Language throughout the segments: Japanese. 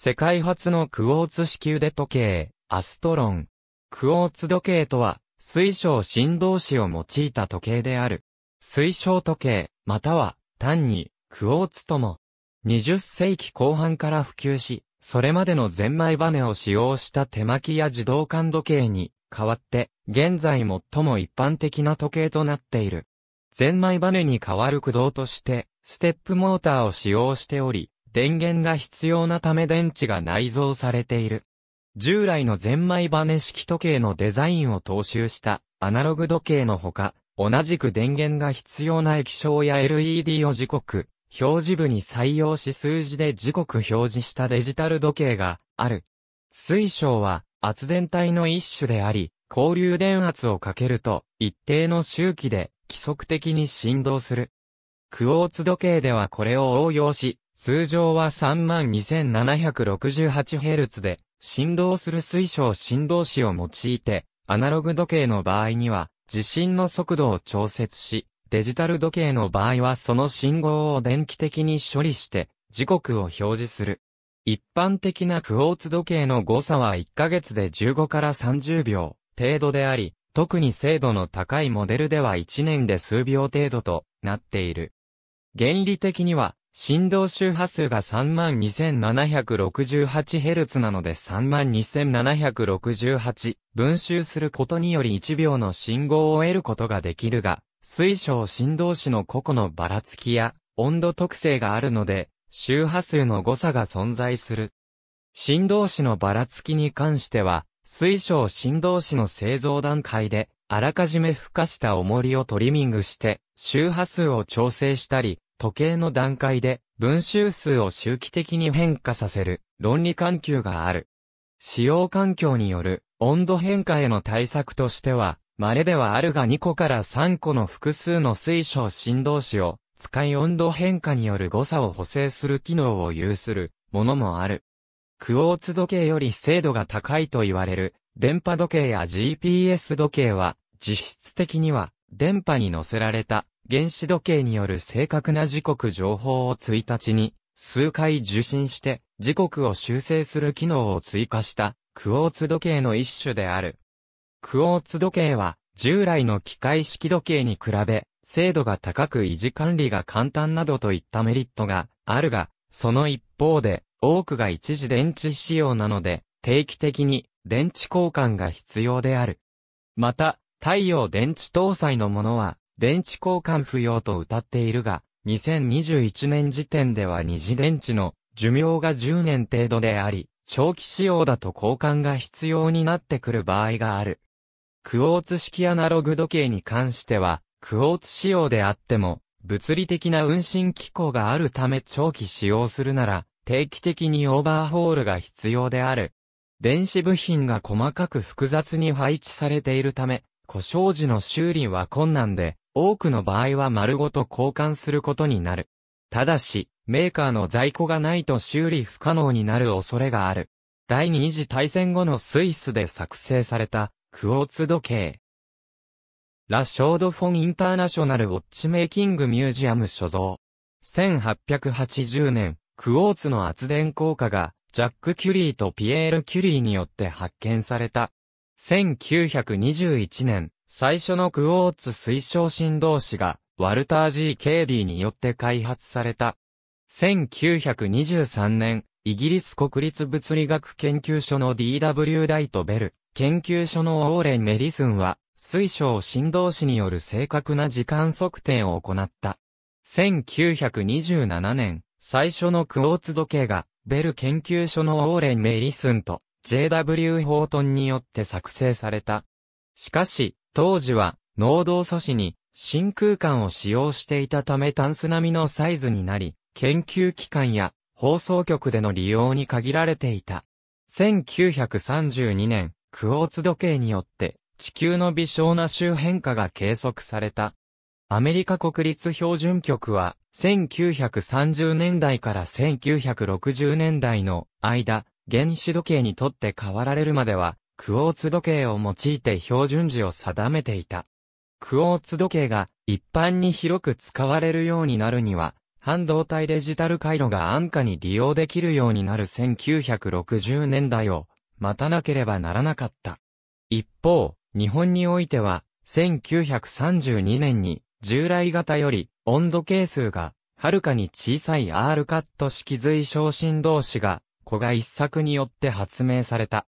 世界初のクォーツ式腕で時計、アストロン。クォーツ時計とは、水晶振動子を用いた時計である。水晶時計、または、単に、クォーツとも、20世紀後半から普及し、それまでのゼンマイバネを使用した手巻きや自動感時計に代わって、現在最も一般的な時計となっている。ゼンマイバネに代わる駆動として、ステップモーターを使用しており、電源が必要なため電池が内蔵されている。従来のゼンマイバネ式時計のデザインを踏襲したアナログ時計のほか、同じく電源が必要な液晶や LED を時刻、表示部に採用し数字で時刻表示したデジタル時計がある。水晶は圧電体の一種であり、交流電圧をかけると一定の周期で規則的に振動する。クォーツ時計ではこれを応用し、通常は 32,768Hz で、振動する水晶振動子を用いて、アナログ時計の場合には、地震の速度を調節し、デジタル時計の場合はその信号を電気的に処理して、時刻を表示する。一般的なクォーツ時計の誤差は1ヶ月で15から30秒程度であり、特に精度の高いモデルでは1年で数秒程度となっている。原理的には、振動周波数が 32,768Hz なので32,768分周することにより1秒の信号を得ることができるが、水晶振動子の個々のばらつきや温度特性があるので、周波数の誤差が存在する。振動子のばらつきに関しては、水晶振動子の製造段階で、あらかじめ孵化した重りをトリミングして、周波数を調整したり、時計の段階で分周数を周期的に変化させる論理環境がある。使用環境による温度変化への対策としては、稀ではあるが2個から3個の複数の水晶振動子を使い温度変化による誤差を補正する機能を有するものもある。クオーツ時計より精度が高いと言われる電波時計や GPS 時計は実質的には電波に乗せられた原子時計による正確な時刻情報を1日に数回受信して時刻を修正する機能を追加したクォーツ時計の一種である。クォーツ時計は従来の機械式時計に比べ精度が高く維持管理が簡単などといったメリットがあるが、その一方で多くが一時電池仕様なので定期的に電池交換が必要である。また、太陽電池搭載のものは、電池交換不要と謳っているが、2021年時点では二次電池の寿命が10年程度であり、長期使用だと交換が必要になってくる場合がある。クォーツ式アナログ時計に関しては、クォーツ仕様であっても、物理的な運針機構があるため長期使用するなら、定期的にオーバーホールが必要である。電子部品が細かく複雑に配置されているため、故障時の修理は困難で、多くの場合は丸ごと交換することになる。ただし、メーカーの在庫がないと修理不可能になる恐れがある。第二次大戦後のスイスで作成された、クオーツ時計。ラ・ショード・フォン・インターナショナル・ウォッチメイキング・ミュージアム所蔵。1880年、クオーツの圧電効果が、ジャック・キュリーとピエール・キュリーによって発見された。1921年、最初のクォーツ推奨振動子が、ワルター・ G・ ケーディによって開発された。1923年、イギリス国立物理学研究所の D.W. ライト・ベル、研究所のオーレン・メリスンは、水晶振動子による正確な時間測定を行った。1927年、最初のクォーツ時計が、ベル研究所のオーレン・メリスンと、J.W. ホートンによって作成された。しかし、当時は、農道素子に、真空管を使用していたためタンス並みのサイズになり、研究機関や放送局での利用に限られていた。1932年、クォーツ時計によって地球の微小な周辺化が計測された。アメリカ国立標準局は1930年代から1960年代の間、原子時計にとって変わられるまでは、クォーツ時計を用いて標準時を定めていた。クォーツ時計が一般に広く使われるようになるには、半導体デジタル回路が安価に利用できるようになる1960年代を待たなければならなかった。一方、日本においては、1932年に従来型より温度係数がはるかに小さい R カット式随小振動子が子が一作によって発明された。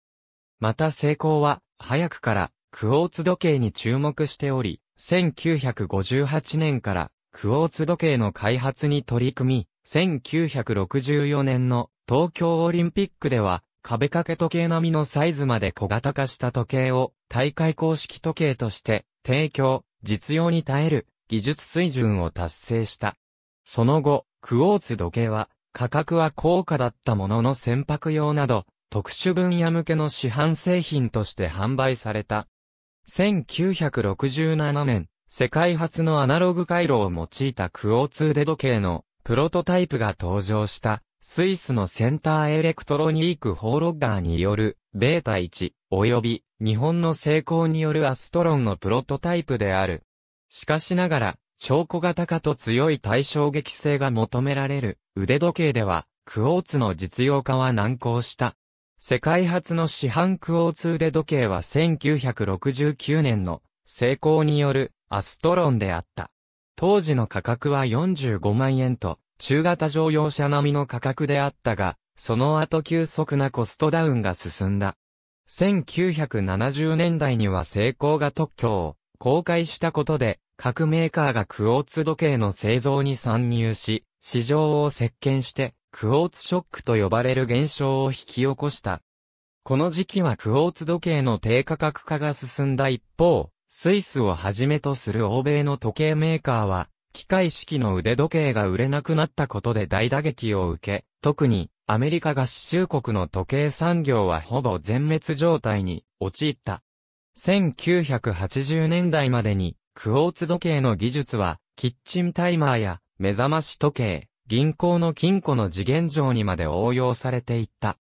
また成功は、早くから、クォーツ時計に注目しており、1958年から、クォーツ時計の開発に取り組み、1964年の東京オリンピックでは、壁掛け時計並みのサイズまで小型化した時計を大会公式時計として提供、実用に耐える技術水準を達成した。その後、クォーツ時計は価格は高価だったものの船舶用など、特殊分野向けの市販製品として販売された。1967年、世界初のアナログ回路を用いたクオーツ腕時計のプロトタイプが登場した、スイスのセンターエレクトロニークホーロッガーによる、ベータ1、及び、日本の成功によるアストロンのプロトタイプである。しかしながら、超小型化と強い対衝撃性が求められる腕時計では、クォーツの実用化は難航した。世界初の市販クォーツ腕時計は1969年の成功によるアストロンであった。当時の価格は45万円と中型乗用車並みの価格であったが、その後急速なコストダウンが進んだ。1970年代には成功が特許を公開したことで各メーカーがクォーツ時計の製造に参入し、市場を席巻して、クォーツショックと呼ばれる現象を引き起こした。この時期はクォーツ時計の低価格化が進んだ一方、スイスをはじめとする欧米の時計メーカーは、機械式の腕時計が売れなくなったことで大打撃を受け、特にアメリカ合衆国の時計産業はほぼ全滅状態に陥った。1980年代までにクォーツ時計の技術は、キッチンタイマーや目覚まし時計、銀行の金庫の次元上にまで応用されていった。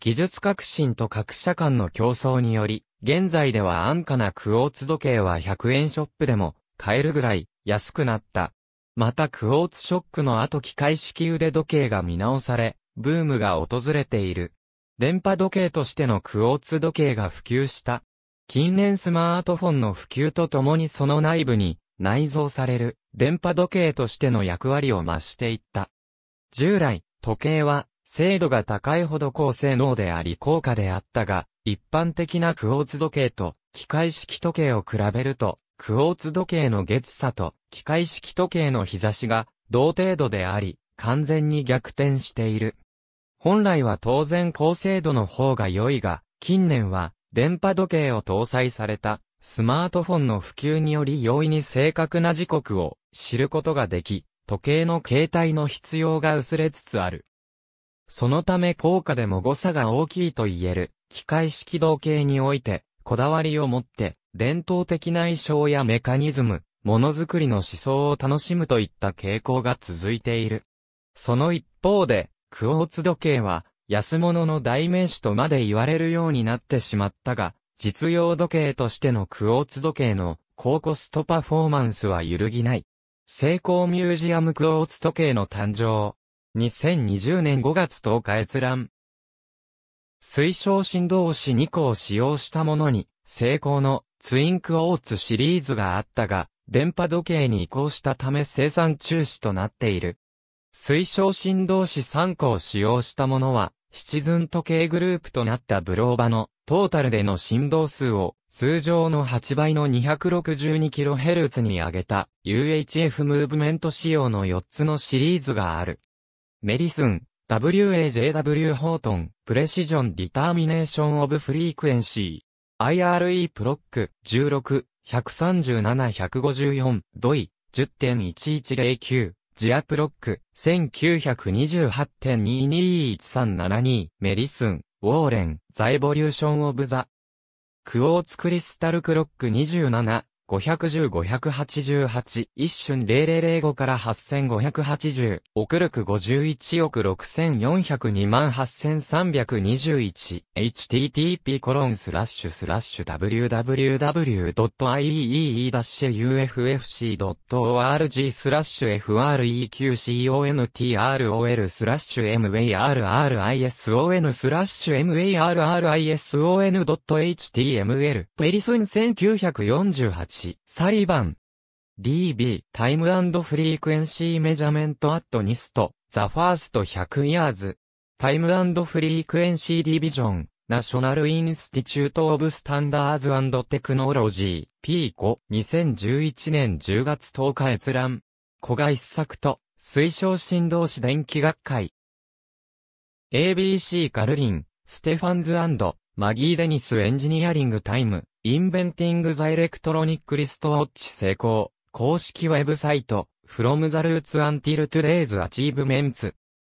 技術革新と各社間の競争により、現在では安価なクォーツ時計は100円ショップでも買えるぐらい安くなった。またクォーツショックの後機械式腕時計が見直され、ブームが訪れている。電波時計としてのクォーツ時計が普及した近年スマートフォンの普及とともにその内部に内蔵される電波時計としての役割を増していった。従来、時計は精度が高いほど高性能であり高価であったが、一般的なクォーツ時計と機械式時計を比べると、クォーツ時計の月差と機械式時計の日差しが同程度であり、完全に逆転している。本来は当然高精度の方が良いが、近年は電波時計を搭載されたスマートフォンの普及により容易に正確な時刻を知ることができ、時計の携帯の必要が薄れつつある。そのため効果でも誤差が大きいと言える、機械式時計において、こだわりを持って、伝統的な衣装やメカニズム、ものづくりの思想を楽しむといった傾向が続いている。その一方で、クォーツ時計は、安物の代名詞とまで言われるようになってしまったが、実用時計としてのクォーツ時計の高コストパフォーマンスは揺るぎない。成功ミュージアムクォーツ時計の誕生。2020年5月10日閲覧。推奨振動子2個を使用したものに、成功のツインクォーツシリーズがあったが、電波時計に移行したため生産中止となっている。推奨振動子3個を使用したものは、シチズン時計グループとなったブローバのトータルでの振動数を通常の8倍の 262kHz に上げた UHF ムーブメント仕様の4つのシリーズがある。メリスン、WAJW ホートン、プレシジョンディターミネーションオブフリークエンシー、IRE プロック16、137、154、ドイ、10.1109。ジアプロック、1928.221372、メリスン、ウォーレン、ザエボリューションオブザ、クオーツクリスタルクロック27、510-588、一瞬0005から8580、億力51億6402万8321、http コロンスラッシュスラッシュ www.iee-uffc.org e スラッシュ freqcontrol スラッシュ marrison スラッシュ marrison.html ペリスン1948サリバン。DB、タイムフリークエンシーメジャメントアットニスト、ザファースト100ヤーズ。タイムフリークエンシーディビジョン、ナショナルインスティチュートオブスタンダーズテクノロジー、P5、2011年10月10日閲覧。古が一作と、推奨振動子電気学会。ABC カルリン、ステファンズマギー・デニスエンジニアリングタイム。インベンティング・ザ・エレクトロニック・リスト・ウォッチ成功。公式ウェブサイト、From the Roots Until Today's Achievements。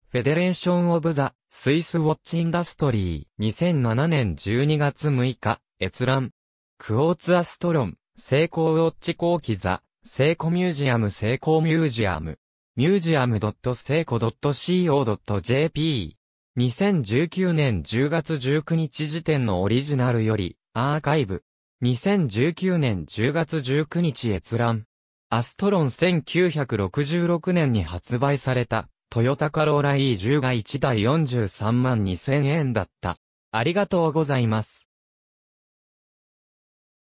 フェデレーション・オブ・ザ・スイス・ウォッチ・インダストリー。2007年12月6日、閲覧。クォーツ・アストロン、成功ウォッチ後期ザ、成功ミュージアム成功ミュージアム。ミュージアム s e i o c o j p 2019年10月19日時点のオリジナルより、アーカイブ。2019年10月19日閲覧。アストロン1966年に発売された、トヨタカローラ E10 が1台43万2000円だった。ありがとうございます。